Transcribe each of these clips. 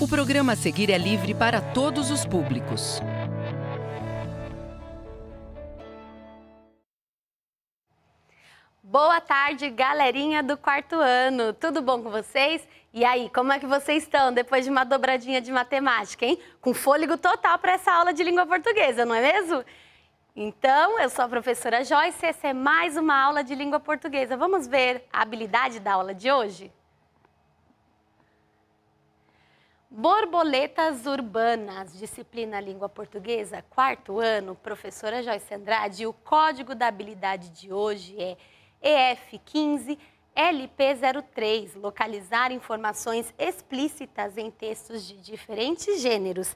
O programa a seguir é livre para todos os públicos. Boa tarde, galerinha do quarto ano. Tudo bom com vocês? E aí, como é que vocês estão depois de uma dobradinha de matemática, hein? Com fôlego total para essa aula de língua portuguesa, não é mesmo? Então, eu sou a professora Joyce e essa é mais uma aula de língua portuguesa. Vamos ver a habilidade da aula de hoje? Borboletas Urbanas, disciplina Língua Portuguesa, quarto ano, professora Joyce Andrade. O código da habilidade de hoje é EF15 LP03, localizar informações explícitas em textos de diferentes gêneros.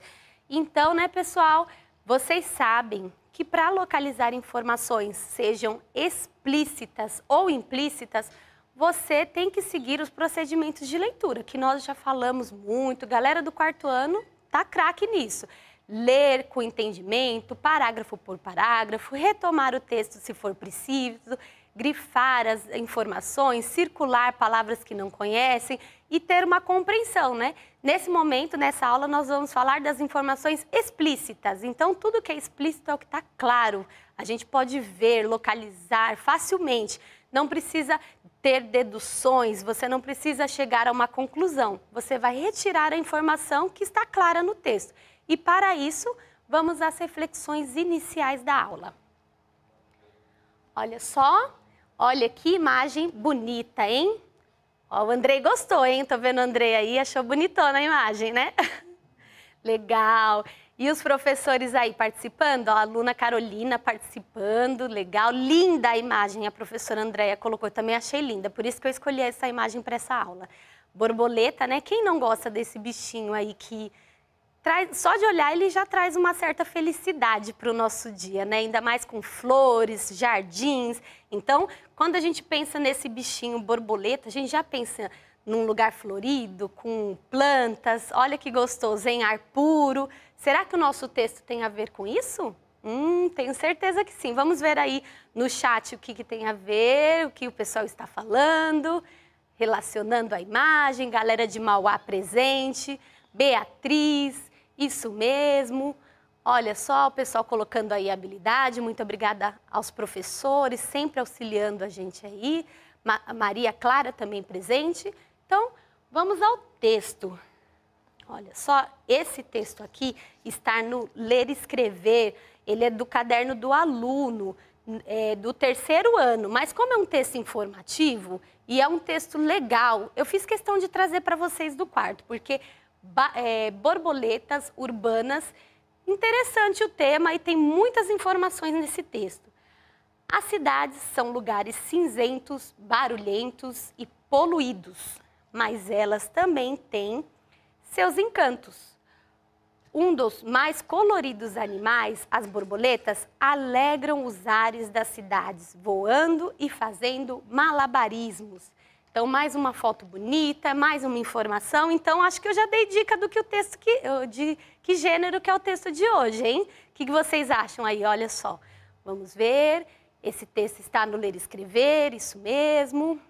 Então, né, pessoal, vocês sabem que para localizar informações, sejam explícitas ou implícitas, você tem que seguir os procedimentos de leitura, que nós já falamos muito, galera do quarto ano tá craque nisso. Ler com entendimento, parágrafo por parágrafo, retomar o texto se for preciso, grifar as informações, circular palavras que não conhecem e ter uma compreensão, né? Nesse momento, nessa aula, nós vamos falar das informações explícitas. Então, tudo que é explícito é o que está claro. A gente pode ver, localizar facilmente. Não precisa ter deduções, você não precisa chegar a uma conclusão. Você vai retirar a informação que está clara no texto. E para isso, vamos às reflexões iniciais da aula. Olha só, olha que imagem bonita, hein? Ó, o Andrei gostou, hein? Tô vendo o Andrei aí, achou bonitona a imagem, né? Legal. E os professores aí participando, ó, a aluna Carolina participando, legal. Linda a imagem, a professora Andréia colocou, eu também achei linda, por isso que eu escolhi essa imagem para essa aula. Borboleta, né? Quem não gosta desse bichinho aí que traz, só de olhar ele já traz uma certa felicidade para o nosso dia, né? Ainda mais com flores, jardins. Então, quando a gente pensa nesse bichinho borboleta, a gente já pensa num lugar florido, com plantas, olha que gostoso, em ar puro. Será que o nosso texto tem a ver com isso? Hum, tenho certeza que sim. Vamos ver aí no chat o que, que tem a ver, o que o pessoal está falando, relacionando a imagem, galera de Mauá presente, Beatriz, isso mesmo. Olha só, o pessoal colocando aí a habilidade. Muito obrigada aos professores, sempre auxiliando a gente aí. Ma Maria Clara também presente. Então, vamos ao texto. Olha, só esse texto aqui, estar no ler e escrever, ele é do caderno do aluno, é, do terceiro ano. Mas como é um texto informativo e é um texto legal, eu fiz questão de trazer para vocês do quarto, porque é, borboletas urbanas, interessante o tema e tem muitas informações nesse texto. As cidades são lugares cinzentos, barulhentos e poluídos, mas elas também têm seus encantos. Um dos mais coloridos animais, as borboletas, alegram os ares das cidades, voando e fazendo malabarismos. Então, mais uma foto bonita, mais uma informação. Então, acho que eu já dei dica do que o texto que. de que gênero que é o texto de hoje, hein? O que, que vocês acham aí? Olha só. Vamos ver. Esse texto está no Ler e Escrever, isso mesmo.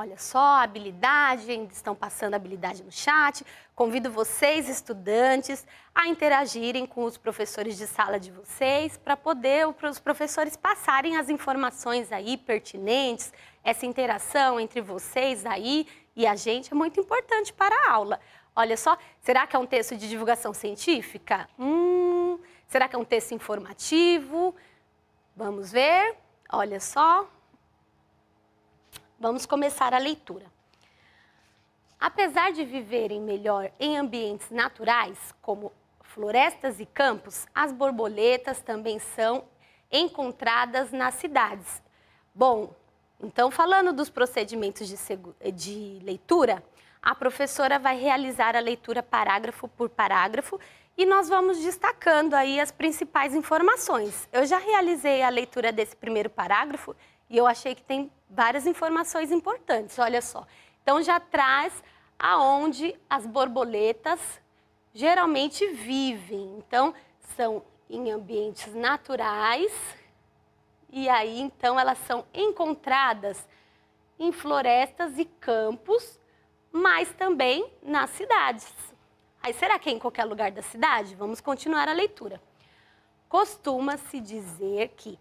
Olha só, habilidade, ainda estão passando habilidade no chat. Convido vocês, estudantes, a interagirem com os professores de sala de vocês para poder os professores passarem as informações aí pertinentes. Essa interação entre vocês aí e a gente é muito importante para a aula. Olha só, será que é um texto de divulgação científica? Hum, será que é um texto informativo? Vamos ver. Olha só, Vamos começar a leitura. Apesar de viverem melhor em ambientes naturais, como florestas e campos, as borboletas também são encontradas nas cidades. Bom, então, falando dos procedimentos de, de leitura, a professora vai realizar a leitura parágrafo por parágrafo e nós vamos destacando aí as principais informações. Eu já realizei a leitura desse primeiro parágrafo e eu achei que tem várias informações importantes, olha só. Então já traz aonde as borboletas geralmente vivem. Então são em ambientes naturais e aí então elas são encontradas em florestas e campos, mas também nas cidades. Aí, será que é em qualquer lugar da cidade? Vamos continuar a leitura. Costuma-se dizer que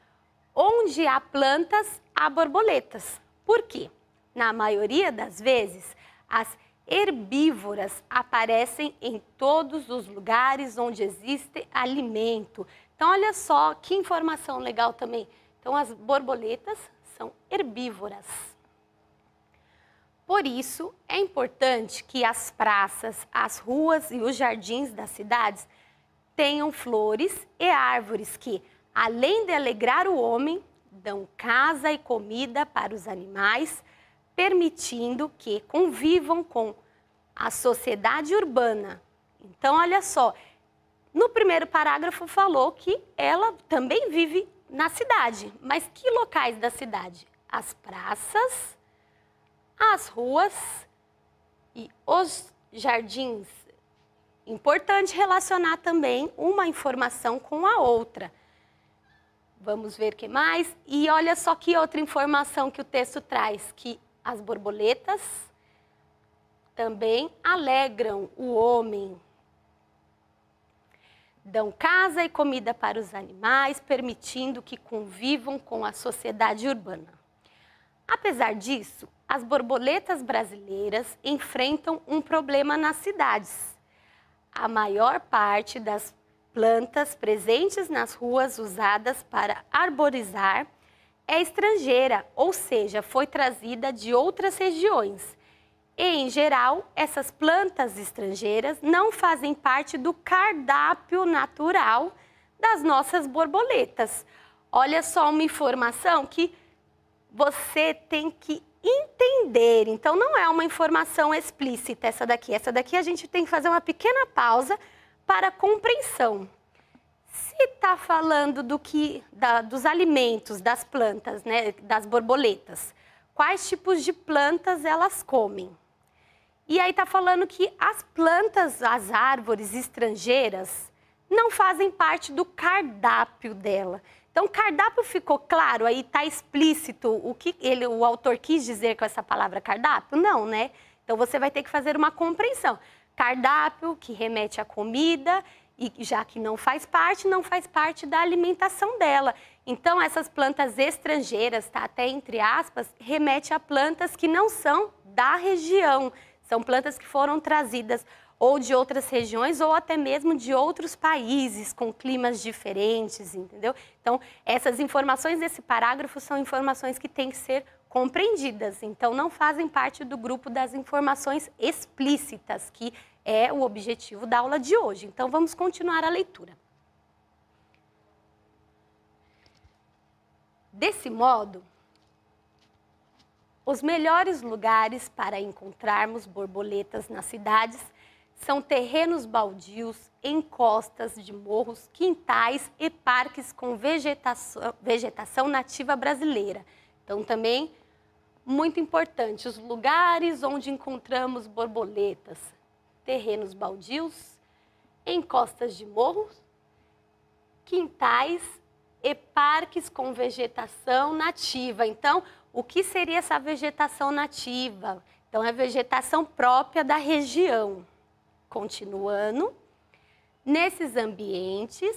onde há plantas, há borboletas. Por quê? Na maioria das vezes, as herbívoras aparecem em todos os lugares onde existe alimento. Então, olha só que informação legal também. Então, as borboletas são herbívoras. Por isso, é importante que as praças, as ruas e os jardins das cidades tenham flores e árvores que, além de alegrar o homem, dão casa e comida para os animais, permitindo que convivam com a sociedade urbana. Então, olha só, no primeiro parágrafo falou que ela também vive na cidade, mas que locais da cidade? As praças, as ruas e os jardins. Importante relacionar também uma informação com a outra. Vamos ver que mais. E olha só que outra informação que o texto traz, que as borboletas também alegram o homem. Dão casa e comida para os animais, permitindo que convivam com a sociedade urbana. Apesar disso, as borboletas brasileiras enfrentam um problema nas cidades. A maior parte das plantas presentes nas ruas usadas para arborizar é estrangeira, ou seja, foi trazida de outras regiões. E, em geral, essas plantas estrangeiras não fazem parte do cardápio natural das nossas borboletas. Olha só uma informação que você tem que entender. Então, não é uma informação explícita essa daqui. Essa daqui a gente tem que fazer uma pequena pausa para compreensão. Se está falando do que, da, dos alimentos das plantas, né, das borboletas, quais tipos de plantas elas comem? E aí está falando que as plantas, as árvores estrangeiras, não fazem parte do cardápio dela. Então, o cardápio ficou claro aí, está explícito o que ele, o autor quis dizer com essa palavra cardápio? Não, né? Então, você vai ter que fazer uma compreensão. Cardápio que remete à comida e já que não faz parte, não faz parte da alimentação dela. Então, essas plantas estrangeiras, tá? Até entre aspas, remete a plantas que não são da região, são plantas que foram trazidas ou de outras regiões ou até mesmo de outros países com climas diferentes, entendeu? Então, essas informações desse parágrafo são informações que têm que ser compreendidas, então não fazem parte do grupo das informações explícitas, que é o objetivo da aula de hoje. Então, vamos continuar a leitura. Desse modo, os melhores lugares para encontrarmos borboletas nas cidades são terrenos baldios, encostas de morros, quintais e parques com vegetação, vegetação nativa brasileira. Então, também muito importante, os lugares onde encontramos borboletas, terrenos baldios, encostas de morros, quintais e parques com vegetação nativa. Então, o que seria essa vegetação nativa? Então, é vegetação própria da região. Continuando, nesses ambientes,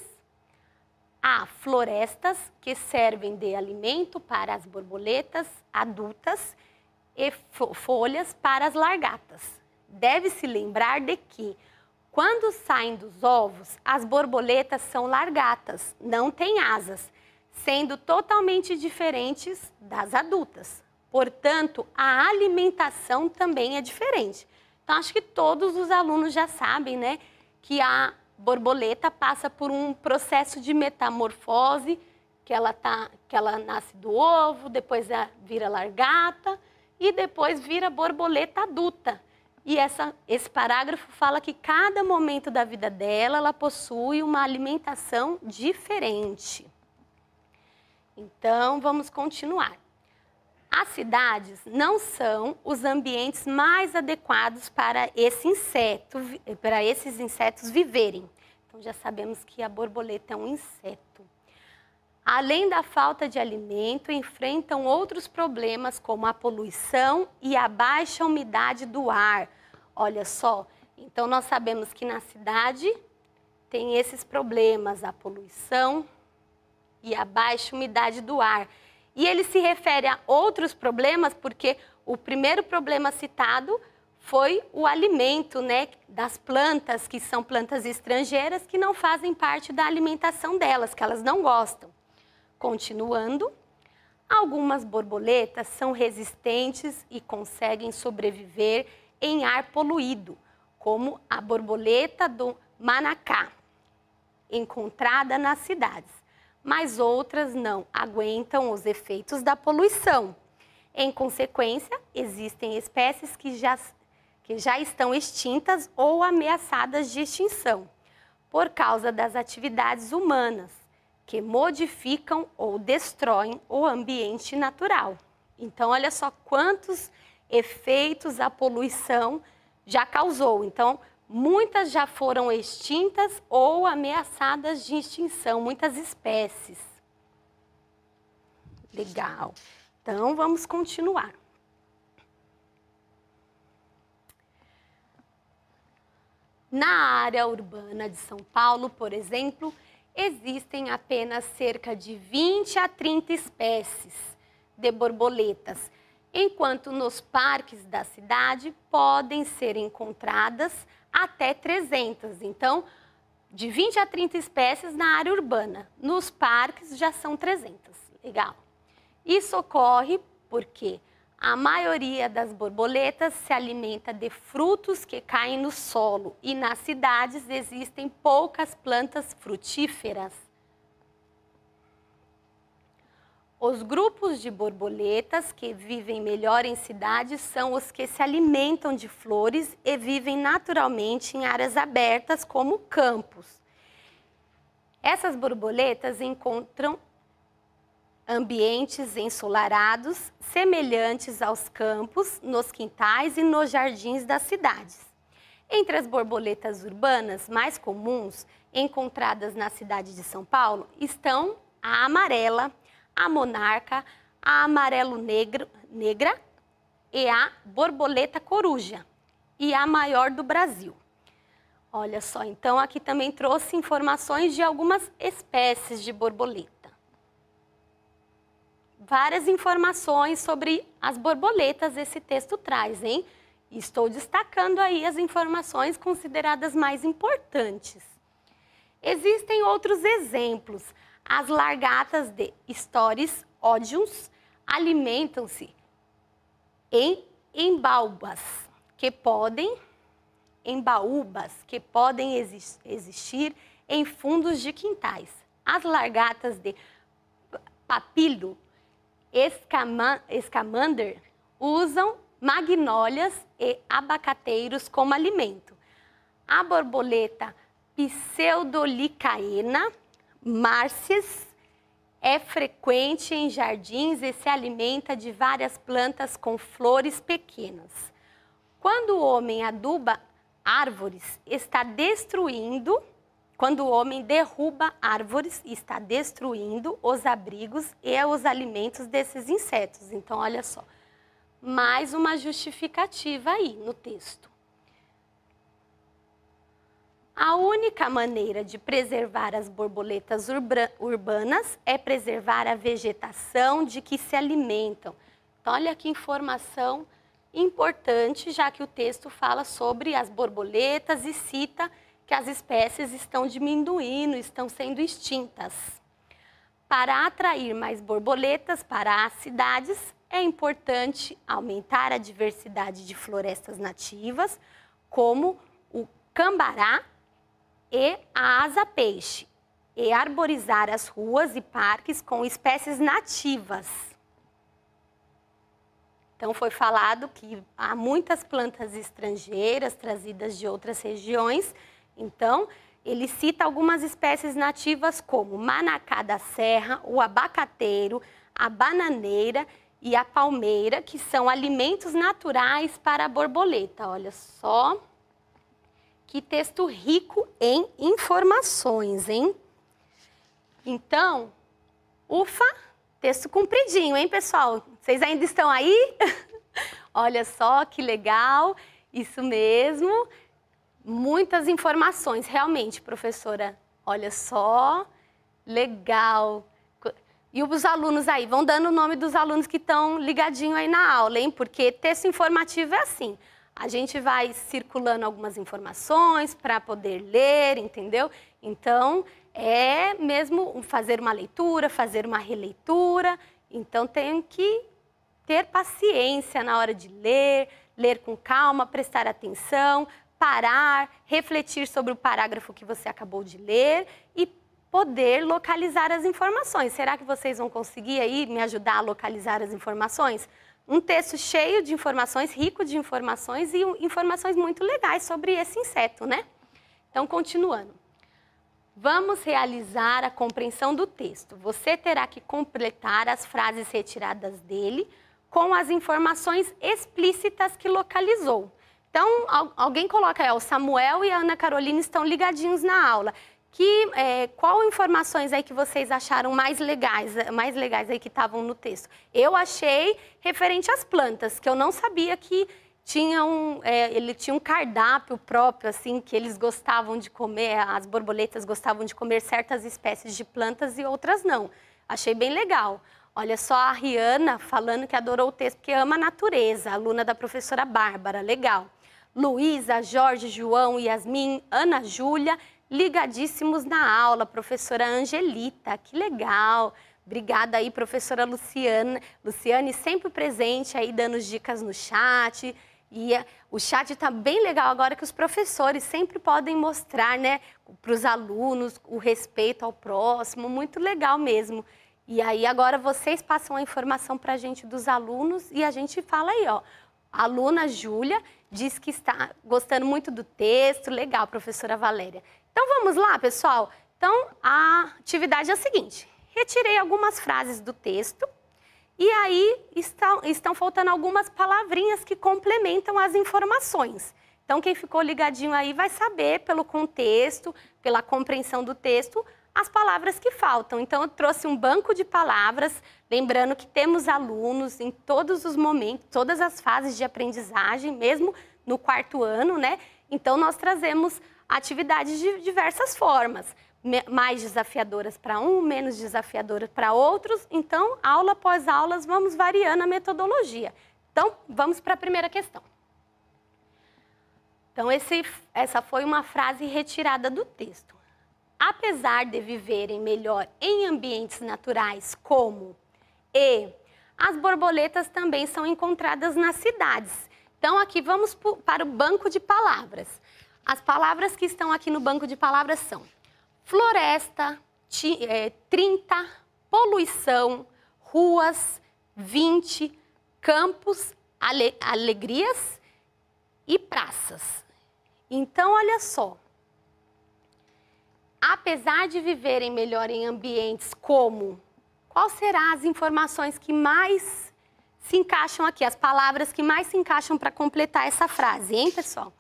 há florestas que servem de alimento para as borboletas adultas e folhas para as largatas. Deve-se lembrar de que, quando saem dos ovos, as borboletas são largatas, não têm asas sendo totalmente diferentes das adultas. Portanto, a alimentação também é diferente. Então, acho que todos os alunos já sabem, né, que a borboleta passa por um processo de metamorfose, que ela, tá, que ela nasce do ovo, depois vira largata e depois vira borboleta adulta. E essa, esse parágrafo fala que cada momento da vida dela, ela possui uma alimentação diferente. Então, vamos continuar. As cidades não são os ambientes mais adequados para esse inseto, para esses insetos viverem. Então já sabemos que a borboleta é um inseto. Além da falta de alimento, enfrentam outros problemas como a poluição e a baixa umidade do ar. Olha só, então nós sabemos que na cidade tem esses problemas, a poluição, e a baixa umidade do ar. E ele se refere a outros problemas, porque o primeiro problema citado foi o alimento né, das plantas, que são plantas estrangeiras, que não fazem parte da alimentação delas, que elas não gostam. Continuando, algumas borboletas são resistentes e conseguem sobreviver em ar poluído, como a borboleta do manacá, encontrada nas cidades mas outras não aguentam os efeitos da poluição. Em consequência, existem espécies que já, que já estão extintas ou ameaçadas de extinção por causa das atividades humanas, que modificam ou destroem o ambiente natural. Então, olha só quantos efeitos a poluição já causou. Então, Muitas já foram extintas ou ameaçadas de extinção, muitas espécies. Legal. Então vamos continuar. Na área urbana de São Paulo, por exemplo, existem apenas cerca de 20 a 30 espécies de borboletas, enquanto nos parques da cidade podem ser encontradas até 300. Então, de 20 a 30 espécies na área urbana. Nos parques já são 300. Legal. Isso ocorre porque a maioria das borboletas se alimenta de frutos que caem no solo e nas cidades existem poucas plantas frutíferas. Os grupos de borboletas que vivem melhor em cidades são os que se alimentam de flores e vivem naturalmente em áreas abertas, como campos. Essas borboletas encontram ambientes ensolarados, semelhantes aos campos, nos quintais e nos jardins das cidades. Entre as borboletas urbanas mais comuns encontradas na cidade de São Paulo estão a amarela, a monarca, a amarelo negro, negra e a borboleta coruja, e a maior do Brasil. Olha só, então aqui também trouxe informações de algumas espécies de borboleta. Várias informações sobre as borboletas esse texto traz, hein? Estou destacando aí as informações consideradas mais importantes. Existem outros exemplos. As largatas de Stories odiums alimentam-se em embaúbas que podem embaúbas que podem existir em fundos de quintais. As largatas de papilo escamander usam magnólias e abacateiros como alimento. A borboleta pseudolicaena Márcias é frequente em jardins e se alimenta de várias plantas com flores pequenas. Quando o homem aduba árvores, está destruindo, quando o homem derruba árvores, está destruindo os abrigos e os alimentos desses insetos. Então, olha só, mais uma justificativa aí no texto. A única maneira de preservar as borboletas urbanas é preservar a vegetação de que se alimentam. Então, olha que informação importante, já que o texto fala sobre as borboletas e cita que as espécies estão diminuindo, estão sendo extintas. Para atrair mais borboletas para as cidades, é importante aumentar a diversidade de florestas nativas, como o cambará, e a asa-peixe, e arborizar as ruas e parques com espécies nativas. Então, foi falado que há muitas plantas estrangeiras trazidas de outras regiões. Então, ele cita algumas espécies nativas como manacá da serra, o abacateiro, a bananeira e a palmeira, que são alimentos naturais para a borboleta. Olha só. Que texto rico em informações, hein? Então, ufa, texto compridinho, hein, pessoal? Vocês ainda estão aí? Olha só que legal, isso mesmo. Muitas informações, realmente, professora. Olha só, legal. E os alunos aí, vão dando o nome dos alunos que estão ligadinho aí na aula, hein? Porque texto informativo é assim a gente vai circulando algumas informações para poder ler, entendeu? Então, é mesmo fazer uma leitura, fazer uma releitura. Então, tem que ter paciência na hora de ler, ler com calma, prestar atenção, parar, refletir sobre o parágrafo que você acabou de ler e poder localizar as informações. Será que vocês vão conseguir aí me ajudar a localizar as informações? um texto cheio de informações, rico de informações e informações muito legais sobre esse inseto, né? Então, continuando. Vamos realizar a compreensão do texto. Você terá que completar as frases retiradas dele com as informações explícitas que localizou. Então, alguém coloca aí, é, o Samuel e a Ana Carolina estão ligadinhos na aula. Que, é, qual informações aí que vocês acharam mais legais, mais legais aí que estavam no texto? Eu achei referente às plantas, que eu não sabia que tinha um, é, ele tinha um cardápio próprio, assim, que eles gostavam de comer, as borboletas gostavam de comer certas espécies de plantas e outras não. Achei bem legal. Olha só a Rihanna falando que adorou o texto, porque ama a natureza, aluna da professora Bárbara, legal. Luísa, Jorge, João, Yasmin, Ana Júlia, ligadíssimos na aula. Professora Angelita, que legal. Obrigada aí, professora Luciana. Luciane, sempre presente aí, dando dicas no chat. E eh, o chat está bem legal agora que os professores sempre podem mostrar, né, para os alunos o respeito ao próximo, muito legal mesmo. E aí agora vocês passam a informação para a gente dos alunos e a gente fala aí, ó. A aluna Júlia diz que está gostando muito do texto, legal, professora Valéria. Então vamos lá, pessoal? Então a atividade é a seguinte: retirei algumas frases do texto e aí estão, estão faltando algumas palavrinhas que complementam as informações. Então, quem ficou ligadinho aí vai saber, pelo contexto, pela compreensão do texto, as palavras que faltam. Então, eu trouxe um banco de palavras, lembrando que temos alunos em todos os momentos, todas as fases de aprendizagem, mesmo no quarto ano, né? Então, nós trazemos atividades de diversas formas, mais desafiadoras para um, menos desafiadoras para outros. Então, aula após aulas, vamos variando a metodologia. Então, vamos para a primeira questão. Então, esse, essa foi uma frase retirada do texto. Apesar de viverem melhor em ambientes naturais como e, as borboletas também são encontradas nas cidades. Então, aqui vamos para o banco de palavras. As palavras que estão aqui no banco de palavras são floresta, ti, é, 30, poluição, ruas, 20, campos, ale, alegrias e praças. Então, olha só. Apesar de viverem melhor em ambientes como, qual será as informações que mais se encaixam aqui, as palavras que mais se encaixam para completar essa frase, hein, pessoal?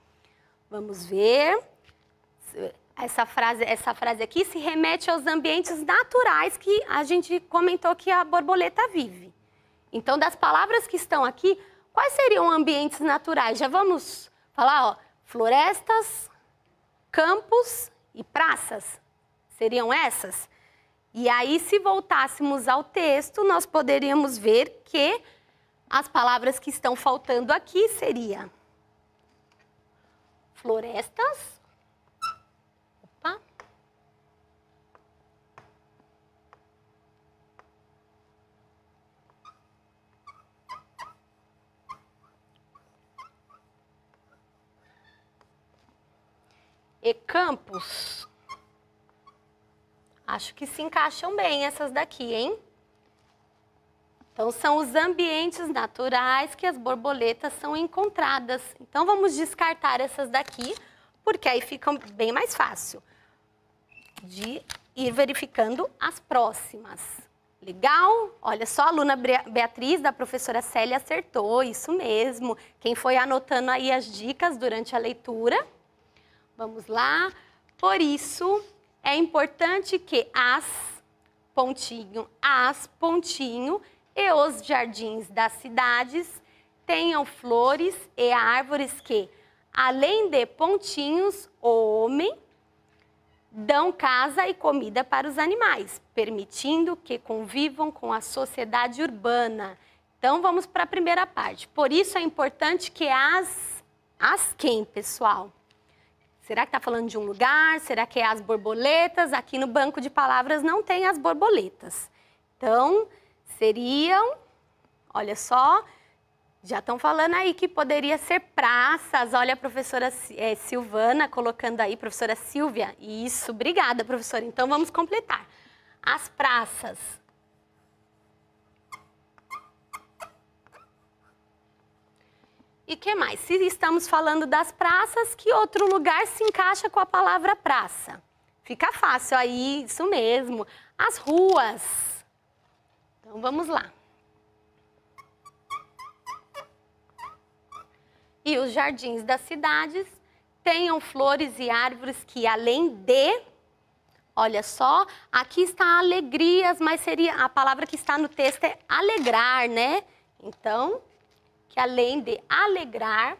Vamos ver. Essa frase, essa frase aqui se remete aos ambientes naturais que a gente comentou que a borboleta vive. Então, das palavras que estão aqui, quais seriam ambientes naturais? Já vamos falar, ó, florestas, campos e praças. Seriam essas? E aí, se voltássemos ao texto, nós poderíamos ver que as palavras que estão faltando aqui seriam florestas. Opa. E campos. Acho que se encaixam bem essas daqui, hein? Então, são os ambientes naturais que as borboletas são encontradas. Então, vamos descartar essas daqui, porque aí fica bem mais fácil de ir verificando as próximas. Legal? Olha só, a aluna Beatriz, da professora Célia, acertou, isso mesmo. Quem foi anotando aí as dicas durante a leitura? Vamos lá. Por isso, é importante que as pontinho, as pontinho e os jardins das cidades tenham flores e árvores que, além de pontinhos, o homem dão casa e comida para os animais, permitindo que convivam com a sociedade urbana. Então vamos para a primeira parte. Por isso é importante que as as quem, pessoal? Será que está falando de um lugar? Será que é as borboletas? Aqui no banco de palavras não tem as borboletas. Então, seriam, olha só, já estão falando aí que poderia ser praças. Olha a professora é, Silvana colocando aí, professora Silvia. Isso, obrigada, professora. Então vamos completar. As praças. E que mais? Se estamos falando das praças, que outro lugar se encaixa com a palavra praça? Fica fácil aí, isso mesmo. As ruas. Então vamos lá. E os jardins das cidades tenham flores e árvores que além de Olha só, aqui está alegrias, mas seria a palavra que está no texto é alegrar, né? Então, que além de alegrar,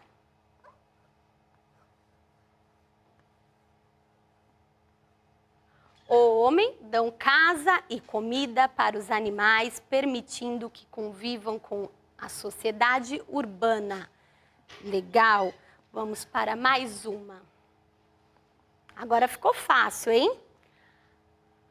O homem dão casa e comida para os animais, permitindo que convivam com a sociedade urbana. Legal. Vamos para mais uma. Agora ficou fácil, hein?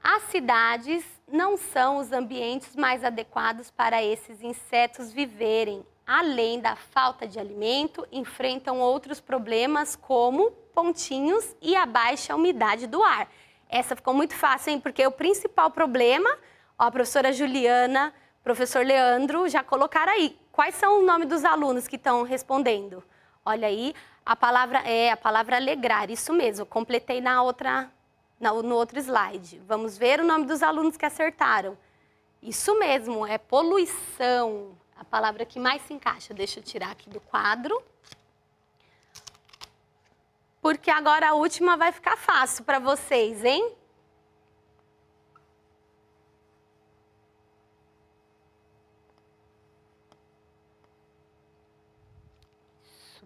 As cidades não são os ambientes mais adequados para esses insetos viverem. Além da falta de alimento, enfrentam outros problemas como pontinhos e a baixa umidade do ar. Essa ficou muito fácil, hein? Porque o principal problema, ó, a professora Juliana, professor Leandro, já colocaram aí. Quais são o nome dos alunos que estão respondendo? Olha aí, a palavra é a palavra alegrar, isso mesmo. Completei na outra, na, no outro slide. Vamos ver o nome dos alunos que acertaram. Isso mesmo, é poluição. A palavra que mais se encaixa. Deixa eu tirar aqui do quadro porque agora a última vai ficar fácil para vocês, hein?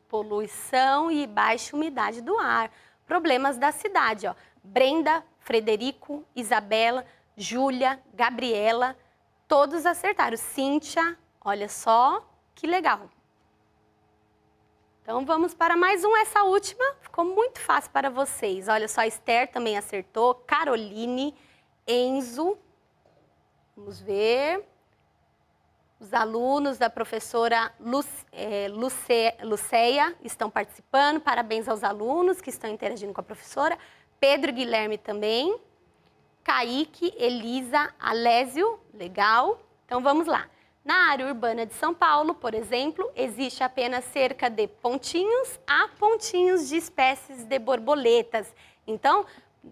Poluição e baixa umidade do ar. Problemas da cidade, ó. Brenda, Frederico, Isabela, Júlia, Gabriela, todos acertaram. Cíntia, olha só que legal. Então vamos para mais um. Essa última ficou muito fácil para vocês. Olha só, Esther também acertou. Caroline, Enzo. Vamos ver. Os alunos da professora Lu, é, Luce, Luceia estão participando. Parabéns aos alunos que estão interagindo com a professora. Pedro Guilherme também. Kaique, Elisa, Alésio, legal. Então vamos lá. Na área urbana de São Paulo, por exemplo, existe apenas cerca de pontinhos a pontinhos de espécies de borboletas. Então,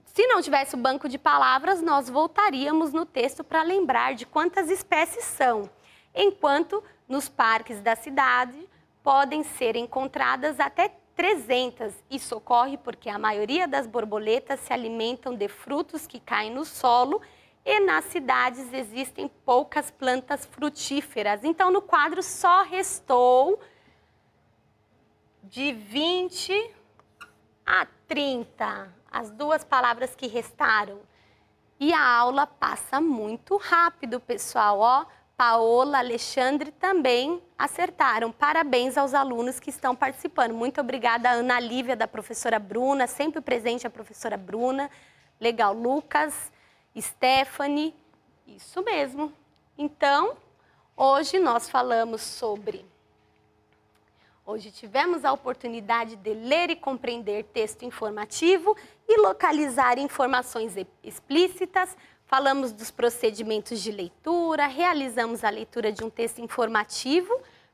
se não tivesse o banco de palavras, nós voltaríamos no texto para lembrar de quantas espécies são. Enquanto nos parques da cidade podem ser encontradas até 300. Isso ocorre porque a maioria das borboletas se alimentam de frutos que caem no solo e nas cidades existem poucas plantas frutíferas. Então, no quadro só restou de 20 a 30 as duas palavras que restaram. E a aula passa muito rápido, pessoal. Ó, Paola, Alexandre também acertaram. Parabéns aos alunos que estão participando. Muito obrigada, Ana Lívia, da professora Bruna, sempre presente a professora Bruna. Legal, Lucas. Stephanie, isso mesmo. Então, hoje nós falamos sobre. Hoje tivemos a oportunidade de ler e compreender texto informativo e localizar informações explícitas. Falamos dos procedimentos de leitura, realizamos a leitura de um texto informativo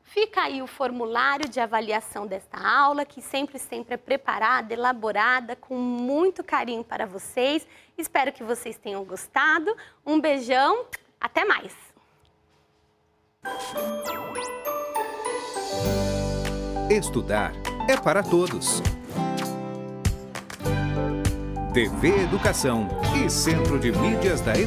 Fica aí o formulário de avaliação desta aula, que sempre, sempre é preparada, elaborada, com muito carinho para vocês. Espero que vocês tenham gostado. Um beijão, até mais! Estudar é para todos. TV Educação e Centro de Mídias da Educação.